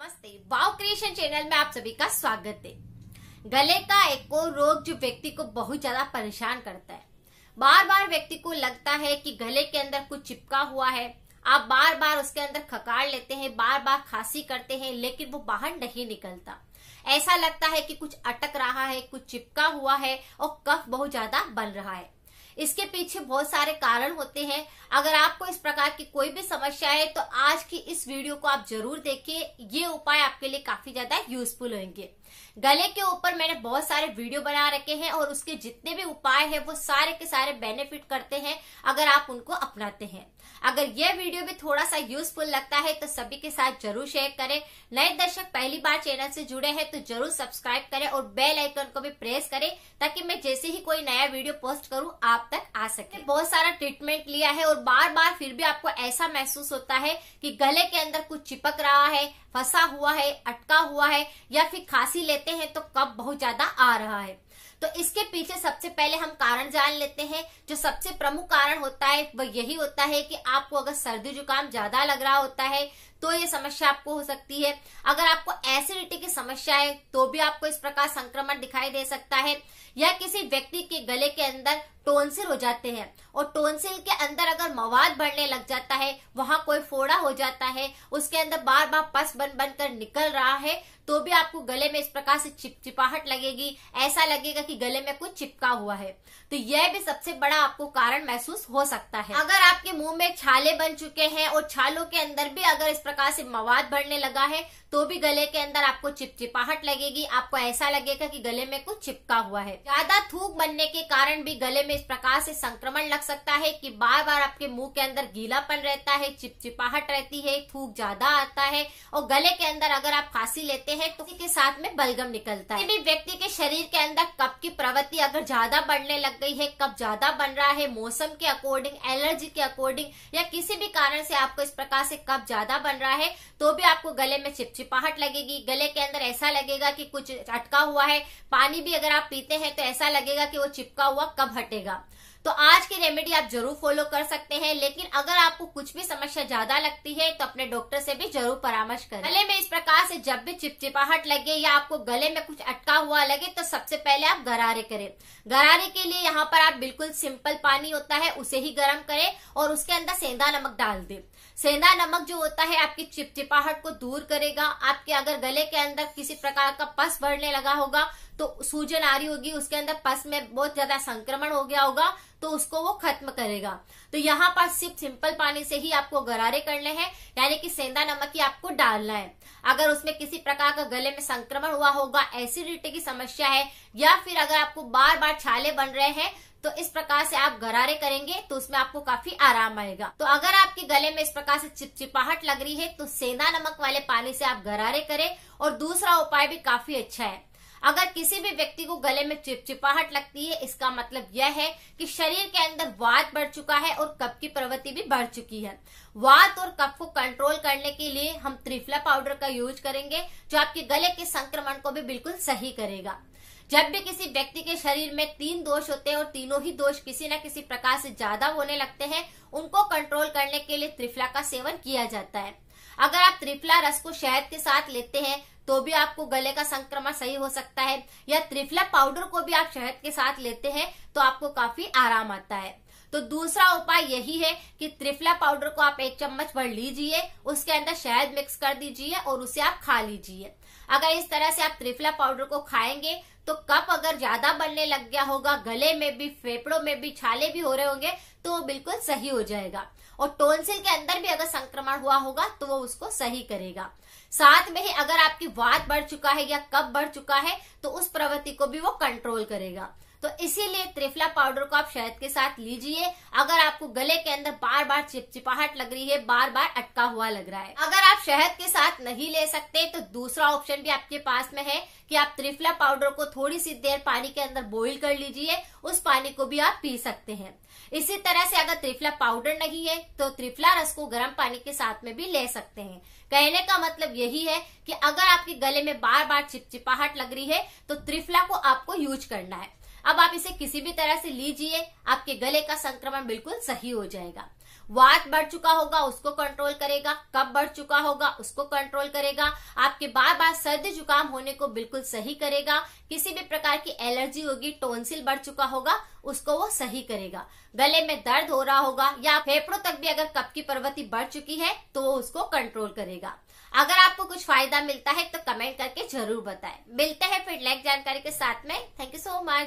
नमस्ते वाव creation channel में आप सभी का स्वागत है गले का एक और रोग जो व्यक्ति को बहुत ज्यादा परेशान करता है बार बार व्यक्ति को लगता है कि गले के अंदर कुछ चिपका हुआ है आप बार बार उसके अंदर खकार लेते हैं बार बार खांसी करते हैं लेकिन वो बाहर नहीं निकलता ऐसा लगता है कि कुछ अटक रहा है कुछ चिपका हुआ है और कफ बहुत ज्यादा बन रहा है इसके पीछे बहुत सारे कारण होते हैं अगर आपको इस प्रकार की कोई भी समस्या है तो आज की इस वीडियो को आप जरूर देखिए ये उपाय आपके लिए काफी ज्यादा यूजफुल होंगे गले के ऊपर मैंने बहुत सारे वीडियो बना रखे हैं और उसके जितने भी उपाय है वो सारे के सारे बेनिफिट करते हैं अगर आप उनको अपनाते हैं अगर ये वीडियो भी थोड़ा सा यूजफुल लगता है तो सभी के साथ जरूर शेयर करें नए दर्शक पहली बार चैनल से जुड़े हैं तो जरूर सब्सक्राइब करें और बेल आइकन को भी प्रेस करें ताकि मैं जैसे ही कोई नया वीडियो पोस्ट करूं आप तक आ सके बहुत सारा ट्रीटमेंट लिया है और बार बार फिर भी आपको ऐसा महसूस होता है की गले के अंदर कुछ चिपक रहा है फंसा हुआ है अटका हुआ है या फिर खांसी लेते हैं तो कब बहुत ज्यादा आ रहा है तो इसके पीछे सबसे पहले हम कारण जान लेते हैं जो सबसे प्रमुख कारण होता है वह यही होता है कि आपको अगर सर्दी जुकाम ज्यादा लग रहा होता है तो ये समस्या आपको हो सकती है अगर आपको एसिडिटी की समस्या है तो भी आपको इस प्रकार संक्रमण दिखाई दे सकता है या किसी व्यक्ति के गले के अंदर टोनसिल हो जाते हैं और टोनसिल के अंदर अगर मवाद बढ़ने लग जाता है वहां कोई फोड़ा हो जाता है उसके अंदर बार बार पस बन बन कर निकल रहा है तो भी आपको गले में इस प्रकार से चिपचिपाहट लगेगी ऐसा लगेगा कि गले में कुछ चिपका हुआ है तो यह भी सबसे बड़ा आपको कारण महसूस हो सकता है अगर आपके मुंह में छाले बन चुके हैं और छालों के अंदर भी अगर इस प्रकार से मवाद बढ़ने लगा है तो भी गले के अंदर आपको चिपचिपाहट लगेगी आपको ऐसा लगेगा कि गले में कुछ चिपका हुआ है ज्यादा थूक बनने के कारण भी गले में इस प्रकार से संक्रमण लग सकता है कि बार बार आपके मुंह के अंदर गीलापन रहता है चिपचिपाहट रहती है थूक ज्यादा आता है और गले के अंदर अगर आप खांसी लेते हैं तो के साथ में बलगम निकलता है भी व्यक्ति के शरीर के अंदर कप की प्रवृत्ति अगर ज्यादा बढ़ने लग गई है कप ज्यादा बन रहा है मौसम के अकॉर्डिंग एलर्जी के अकॉर्डिंग या किसी भी कारण से आपको इस प्रकार से कप ज्यादा बन रहा है तो भी आपको गले में चिपचिपाहट लगेगी गले के अंदर ऐसा लगेगा कि कुछ अटका हुआ है पानी भी अगर आप पीते हैं तो ऐसा लगेगा कि वो चिपका हुआ कब हटेगा रहेगा तो आज की रेमेडी आप जरूर फॉलो कर सकते हैं लेकिन अगर आपको कुछ भी समस्या ज्यादा लगती है तो अपने डॉक्टर से भी जरूर परामर्श करें गले में इस प्रकार से जब भी चिपचिपाहट लगे या आपको गले में कुछ अटका हुआ लगे तो सबसे पहले आप गरारे करें गरारे के लिए यहाँ पर आप बिल्कुल सिंपल पानी होता है उसे ही गर्म करे और उसके अंदर सेंधा नमक डाल दे सेंधा नमक जो होता है आपकी चिपचिपाहट को दूर करेगा आपके अगर गले के अंदर किसी प्रकार का पस बढ़ने लगा होगा तो सूजन आ रही होगी उसके अंदर पस में बहुत ज्यादा संक्रमण हो गया होगा तो उसको वो खत्म करेगा तो यहाँ पर सिर्फ सिंपल पानी से ही आपको गरारे करने हैं यानी कि सेंधा नमक ही आपको डालना है अगर उसमें किसी प्रकार का गले में संक्रमण हुआ होगा एसिडिटी की समस्या है या फिर अगर आपको बार बार छाले बन रहे हैं तो इस प्रकार से आप गरारे करेंगे तो उसमें आपको काफी आराम आएगा तो अगर आपके गले में इस प्रकार से चिपचिपाहट लग रही है तो सेंधा नमक वाले पानी से आप गरारे करें और दूसरा उपाय भी काफी अच्छा है अगर किसी भी व्यक्ति को गले में चिपचिपाहट लगती है इसका मतलब यह है कि शरीर के अंदर वात बढ़ चुका है और कफ की प्रवृत्ति भी बढ़ चुकी है वात और कफ को कंट्रोल करने के लिए हम त्रिफला पाउडर का यूज करेंगे जो आपके गले के संक्रमण को भी बिल्कुल सही करेगा जब भी किसी व्यक्ति के शरीर में तीन दोष होते हैं और तीनों ही दोष किसी न किसी प्रकार से ज्यादा होने लगते हैं उनको कंट्रोल करने के लिए त्रिफला का सेवन किया जाता है अगर आप त्रिफला रस को शहद के साथ लेते हैं तो भी आपको गले का संक्रमण सही हो सकता है या त्रिफला पाउडर को भी आप शहद के साथ लेते हैं तो आपको काफी आराम आता है तो दूसरा उपाय यही है कि त्रिफला पाउडर को आप एक चम्मच भर लीजिए उसके अंदर शहद मिक्स कर दीजिए और उसे आप खा लीजिए अगर इस तरह से आप त्रिफला पाउडर को खाएंगे तो कप अगर ज्यादा बनने लग गया होगा गले में भी फेफड़ों में भी छाले भी हो रहे होंगे तो वो बिल्कुल सही हो जाएगा और टोनसिल के अंदर भी अगर संक्रमण हुआ होगा तो वो उसको सही करेगा साथ में ही अगर आपकी वात बढ़ चुका है या कप बढ़ चुका है तो उस प्रवृत्ति को भी वो कंट्रोल करेगा तो इसीलिए त्रिफला पाउडर को आप शहद के साथ लीजिए अगर आपको गले के अंदर बार बार चिपचिपाहट लग रही है बार बार अटका हुआ लग रहा है अगर आप शहद के साथ नहीं ले सकते तो दूसरा ऑप्शन भी आपके पास में है कि आप त्रिफला पाउडर को थोड़ी सी देर पानी के अंदर बॉइल कर लीजिए उस पानी को भी आप पी सकते हैं इसी तरह से अगर त्रिफला पाउडर नहीं है तो त्रिफला रस को गर्म पानी के साथ में भी ले सकते हैं कहने का मतलब यही है कि अगर आपके गले में बार बार चिपचिपाहट लग रही है तो त्रिफला को आपको यूज करना है अब आप इसे किसी भी तरह से लीजिए आपके गले का संक्रमण बिल्कुल सही हो जाएगा वात बढ़ चुका होगा उसको कंट्रोल करेगा कब बढ़ चुका होगा उसको कंट्रोल करेगा आपके बार बार सर्दी जुकाम होने को बिल्कुल सही करेगा किसी भी प्रकार की एलर्जी होगी टोनसिल बढ़ चुका होगा उसको वो सही करेगा गले में दर्द हो रहा होगा या फेफड़ों तक भी अगर कप की प्रवृत्ति बढ़ चुकी है तो वो उसको कंट्रोल करेगा अगर आपको कुछ फायदा मिलता है तो कमेंट करके जरूर बताएं मिलते हैं फिर नेक्स्ट जानकारी के साथ में थैंक यू सो मच